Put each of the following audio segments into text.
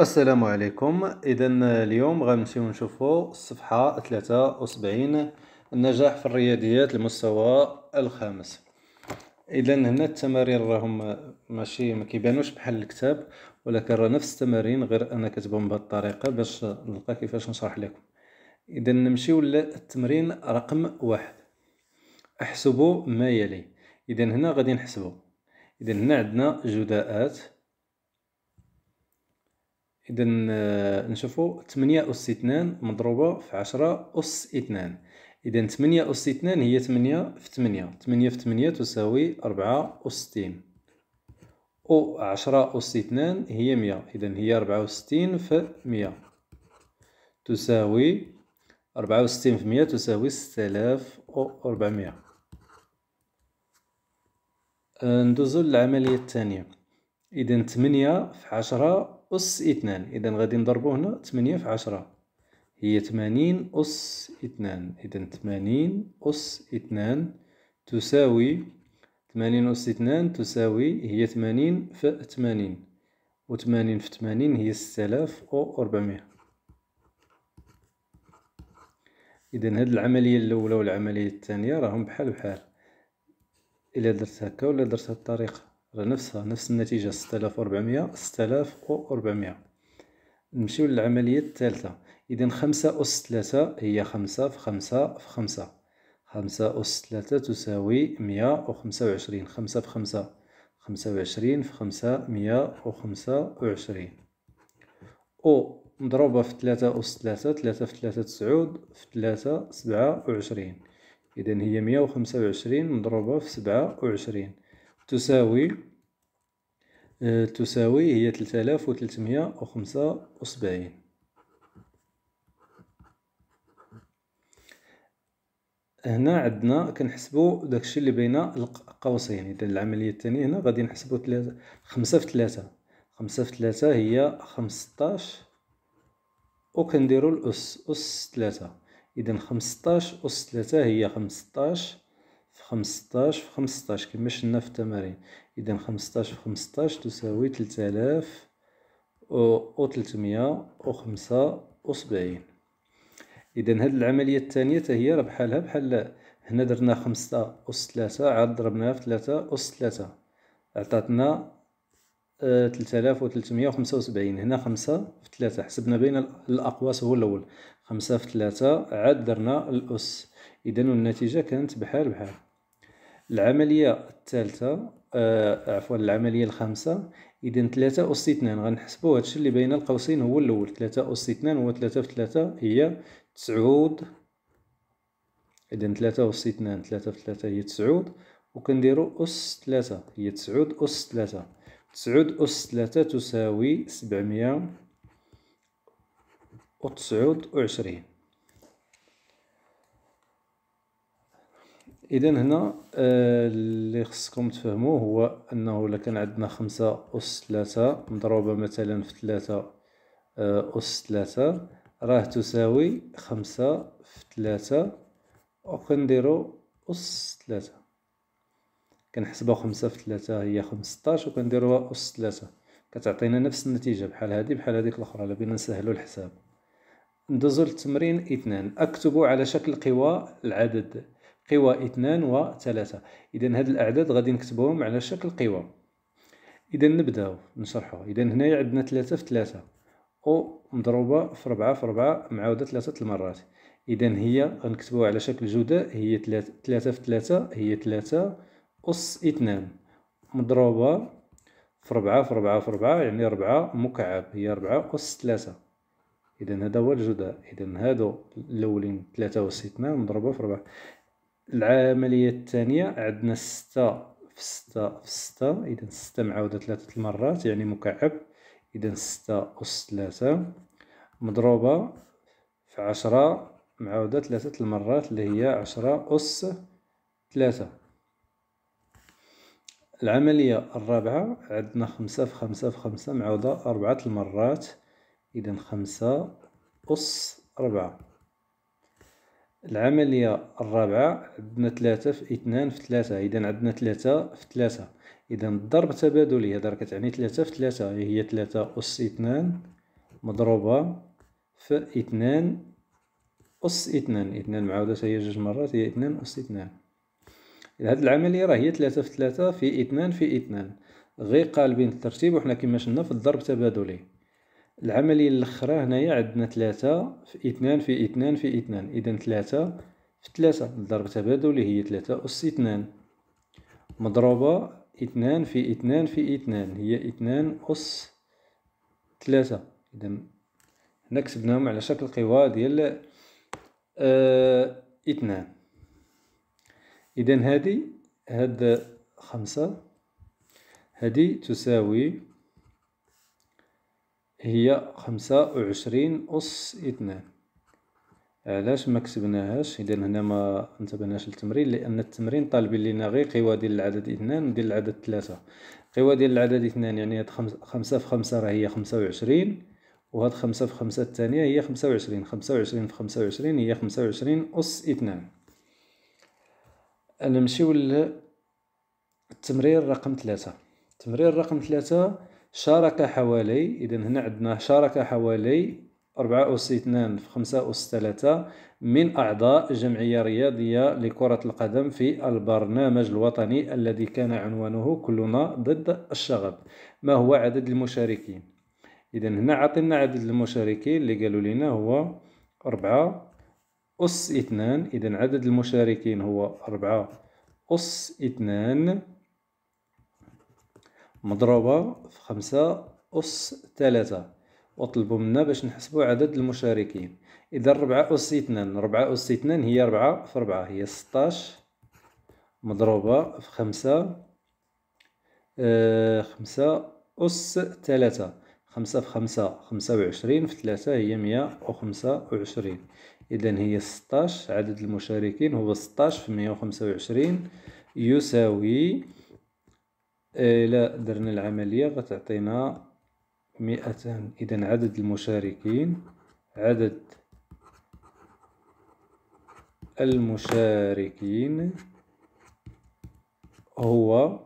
السلام عليكم اذا اليوم غنمشيو نشوفو الصفحه 73 النجاح في الرياضيات المستوى الخامس اذا هنا التمارين راهم ماشي ما كيبانوش بحال الكتاب ولكن راه نفس التمارين غير انا كتبهم بهذه الطريقه باش نلقى كيفاش نشرح لكم اذا نمشيو للتمرين رقم واحد احسبوا ما يلي اذا هنا غادي نحسبوا اذا هنا عندنا جداءات اذا آه، نشوفوا 8 اس 2 مضروبه في 10 اس 2 اذا 8 اس 2 هي 8 في 8 8 في 8 تساوي 4 اس 60 و 10 اس 2 هي 100 اذا هي 64 في 100 تساوي 64 في 100 تساوي 6400 آه، ندوزو للعمليه الثانيه اذا 8 في 10 أس اثنان إذا غادي نضربو هنا تمنية في عشرة هي تمانين أس اثنان إذا تمانين أس اثنان تساوي تمانين أس اثنان تساوي هي تمانين في تمانين وثمانين في تمانين هي ستالاف أو أربعمية إذا هاد العملية الأولى والعملية الثانية راهم بحال بحال إلا درت هكا ولا درت هاد الطريقة راه نفسها نفس النتيجة و 6400 نمشيو للعملية الثالثة إذا خمسة أس ثلاثة هي خمسة في خمسة في خمسة خمسة أس ثلاثة تساوي مية وخمسة وعشرين خمسة في خمسة خمسة وعشرين في خمسة مية وخمسة وعشرين أو مضروبة في ثلاثة أس ثلاثة ثلاثة في ثلاثة تسعود في ثلاثة سبعة وعشرين إذا هي مية وخمسة وعشرين مضروبة في سبعة وعشرين تساوي آه، تساوي هي تلتالاف وتلتمية وخمسة وسبعين هنا عندنا كنحسبوا داكشي اللي بين القوسين اذا العمليه الثانيه هنا غادي نحسبوا 3 5 في 3 5 في 3 هي 15 وكنديروا الاس اس 3 اذا 15 اس 3 هي 15 خمسطاش في خمسطاش كما شنا في التمارين إذا خمسطاش في خمسطاش تساوي تلتالاف أو تلتمية أو خمسة أو سبعين إذا هاد العملية التانية تاهي راه بحالها بحال هنا درنا خمسة أس تلاتة عاد ضربناها في تلاتة أس تلاتة عطاتنا آه، تلتالاف أو خمسة وخمسة سبعين هنا خمسة في تلاتة حسبنا بين الأقواس هو الأول خمسة في تلاتة عاد درنا الأس إذا النتيجة كانت بحال بحال العملية الثالثة آه عفوا العملية الخامسة إذا ثلاثة أس اثنان غنحسبو هادشي اللي بين القوسين هو الأول ثلاثة أس اثنان هو ثلاثة في ثلاثة هي تسعود إذا ثلاثة أس اثنان ثلاثة في ثلاثة هي تسعود وكنديرو أس ثلاثة هي تسعود أس ثلاثة تسعود أس ثلاثة تساوي سبعمية وتسعود وعشرين اذا هنا آه، اللي خصكم تفهموه هو انه الا كان عندنا خمسة اس ثلاثة مضروبة مثلا في ثلاثة آه، اس ثلاثة راه تساوي خمسة في ثلاثة وكنديرو اس ثلاثة كنحسبو خمسة في ثلاثة هي خمسطاش وكنديروها اس ثلاثة كتعطينا نفس النتيجة بحال هادي بحال هاديك الاخرى الا بغينا نسهلو الحساب ندوزو للتمرين اثنان اكتبو على شكل قوى العدد قوى اثنان و ثلاثة إذا هاد الأعداد غادي نكتبوهم على شكل قوى إذا نبداو نشرحو إذا هنايا عندنا ثلاثة في ثلاثة أو مضروبة في ربعة في ربعة معاودة ثلاثة المرات إذا هي غنكتبوها على شكل جداء هي ثلاثة ثلاثة في ثلاثة هي ثلاثة أس اثنان مضروبة في ربعة في ربعة في ربعة يعني ربعة مكعب هي ربعة أس ثلاثة إذا هذا هو الجداء إذا هادو الأولين ثلاثة أس اثنان مضروبة في ربعة العملية الثانية عندنا ستة في ستة في ستة إذا ستة معاودة ثلاثة المرات يعني مكعب إذا ستة أس ثلاثة مضروبة في عشرة معاودة ثلاثة المرات اللي هي عشرة أس ثلاثة العملية الرابعة عندنا خمسة في خمسة في خمسة معاودة أربعة المرات إذا خمسة أس أربعة العملية الرابعة عندنا ثلاثة في اثنان في ثلاثة إذا عندنا ثلاثة في ثلاثة إذا الضرب تبادلي هذا كتعني ثلاثة في ثلاثة هي ثلاثة أس اثنان مضروبة في اثنان أس اثنان اثنان معاودة هي جوج مرات هي اثنان أس اثنان إذا هاد العملية راه هي ثلاثة في ثلاثة في اثنان في اثنان غير قالبين الترتيب وحنا كما شفنا في الضرب تبادلي العملية الأخرى هنايا عندنا ثلاثة في اثنان في اثنان في اثنان إذا ثلاثة في ثلاثة الضرب تبادلي هي ثلاثة أس اثنان مضروبة اثنان في اثنان في اثنان هي اثنان أس ثلاثة إذا هنا كتبناهم على شكل قوى ديال آه اثنان إذا هادي هاد خمسة هادي تساوي هي خمسة وعشرين أس اثنان علاش ما كتبناهاش اذا هنا ما انتبهناش للتمرين لان التمرين طالبين لنا غير قوى ديال العدد اثنان ديال العدد ثلاثة قوى ديال العدد اثنان يعني هاد خمسة في خمسة راه هي خمسة وعشرين وهاد خمسة في خمسة الثانية هي خمسة وعشرين خمسة وعشرين في خمسة وعشرين هي خمسة وعشرين أس اثنان نمشيو للتمرير رقم ثلاثة التمرير رقم ثلاثة شارك حوالي إذا هنا عندنا شارك حوالي أربعة أس 2 في خمسة أس 3 من أعضاء جمعية رياضية لكرة القدم في البرنامج الوطني الذي كان عنوانه كلنا ضد الشغب ما هو عدد المشاركين إذا هنا عطينا عدد المشاركين اللي قالوا لنا هو أربعة أس 2 إذا عدد المشاركين هو أربعة أس 2 مضروبة في خمسة أس ثلاثة وطلبوا منا باش نحسبوا عدد المشاركين إذا ربعة أس اثنان ربعة أس اثنان هي ربعة في ربعة هي ستاش مضروبة في خمسة آه، خمسة أس ثلاثة خمسة في خمسة خمسة وعشرين في ثلاثة هي مية وخمسة وعشرين إذا هي ستاش عدد المشاركين هو ستاش في مية وخمسة وعشرين يساوي الى إيه، درنا العملية غتعطينا مئتان إذا عدد المشاركين عدد المشاركين هو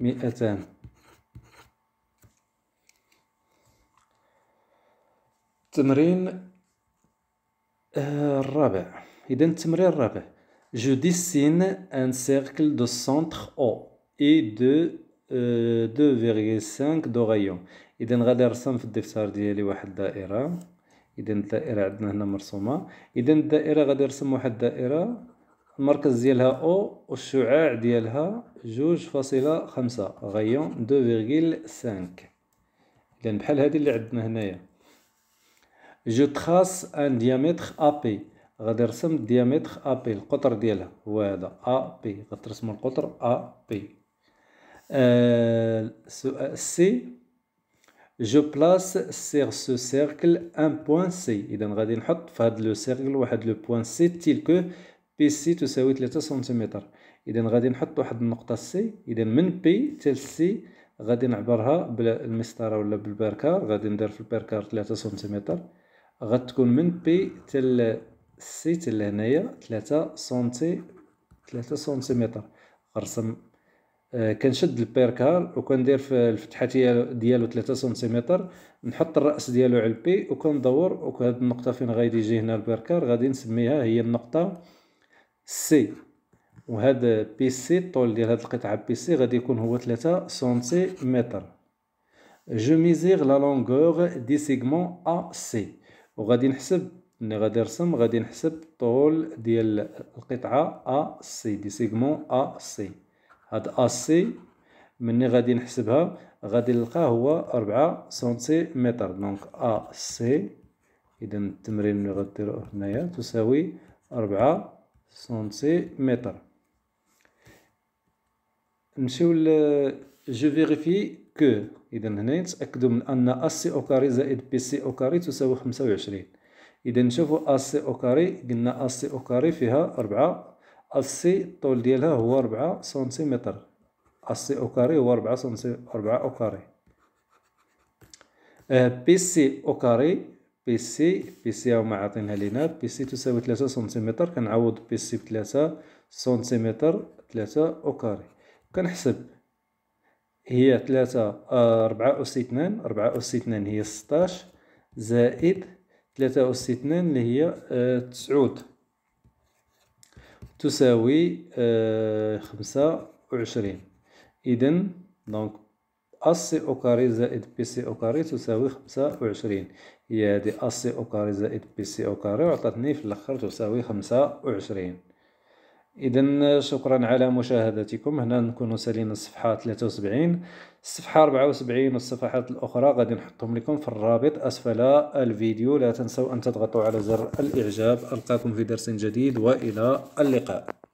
200 آه، التمرين الرابع إذا التمرين الرابع Je dessine un cercle de centre O et de 2.5 euh, de rayon اذا غادي نرسم في الدفتر ديالي واحد الدائره اذا الدائره عندنا هنا مرسومه اذا الدائره غادي نرسم واحد الدائره المركز ديالها او والشعاع ديالها جوج فاصلة خمسة غيون دو فيغيل سانك اذا بحال هادي اللي عندنا هنايا جو تخاس ان ديامتر ابي غادي نرسم الديامتر ا بي القطر ديالها هو هذا ا بي غترسمو القطر ا بي سي جو بلاس سير سو سيركل ان بوان سي اذا غادي نحط في هذا لو سيركل واحد لو بوان سي تيلكو بي سي تساوي 3 سنتيمتر اذا غادي نحط واحد النقطه سي اذا من بي حتى سي غادي نعبرها بالمسطره ولا بالبركار غادي ندير في البركار 3 سنتيمتر غتكون من بي حتى السيت اللي هنايا ثلاثة سنتي ثلاثة سنتيمتر غنرسم آه كنشد البيركال وكندير في الفتحة ديالو ثلاثة سنتيمتر نحط الرأس ديالو على البي وكندور وهاد النقطة فين غادي يجي هنا البيركال غادي نسميها هي النقطة سي وهذا بي سي الطول ديال هاد القطعة بي سي غادي يكون هو ثلاثة سنتيمتر جو ميزيغ لا لونغور دي سيغمون ا سي وغادي نحسب ملي غادي نرسم غادي نحسب الطول ديال القطعه ا سي دي سيغمون ا سي هاد ا سي ملي غادي نحسبها غادي نلقى هو 4 سنتيمتر دونك ا سي اذا التمرين اللي غديرو هنايا تساوي 4 سنتيمتر نمشيو ل جو فيغيفي كو اذا هنا نتاكدوا من ان ا سي او كاري زائد بي سي او كاري تساوي 25 اذا نشوفوا اسي او كاري قلنا اسي او كاري فيها أربعة السي الطول ديالها هو أربعة سنتيمتر السي او كاري هو أربعة آه، سنتيمتر آه، أربعة او كاري بي سي او كاري بي سي بي سي هما عاطينها لينا بي سي تساوي ثلاثة سنتيمتر كنعوض بي سي بثلاثة سنتيمتر ثلاثة او كاري كنحسب هي ثلاثة أربعة أس اثنان أربعة أس اثنان هي ستاش زائد ثلاثة أس اثنان اللي هي آه، تسعود تساوي آه، خمسة وعشرين إذا دونك أس سي أو كاري زائد بي سي أو كاري تساوي خمسة وعشرين هي هادي أس سي أو كاري زائد بي سي أو كاري وعطاتني في الآخر تساوي خمسة وعشرين اذا شكرا على مشاهدتكم هنا نكون سالين الصفحه 73 الصفحه 74 والصفحات الاخرى غادي نحطهم لكم في الرابط اسفل الفيديو لا تنسوا ان تضغطوا على زر الاعجاب القاكم في درس جديد والى اللقاء